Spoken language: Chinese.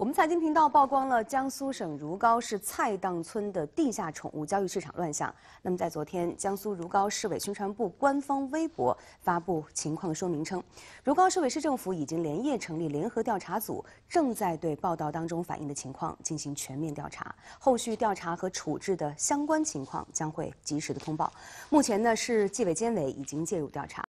我们财经频道曝光了江苏省如皋市蔡荡村的地下宠物交易市场乱象。那么，在昨天，江苏如皋市委宣传部官方微博发布情况说明称，如皋市委市政府已经连夜成立联合调查组，正在对报道当中反映的情况进行全面调查。后续调查和处置的相关情况将会及时的通报。目前呢，市纪委监委已经介入调查。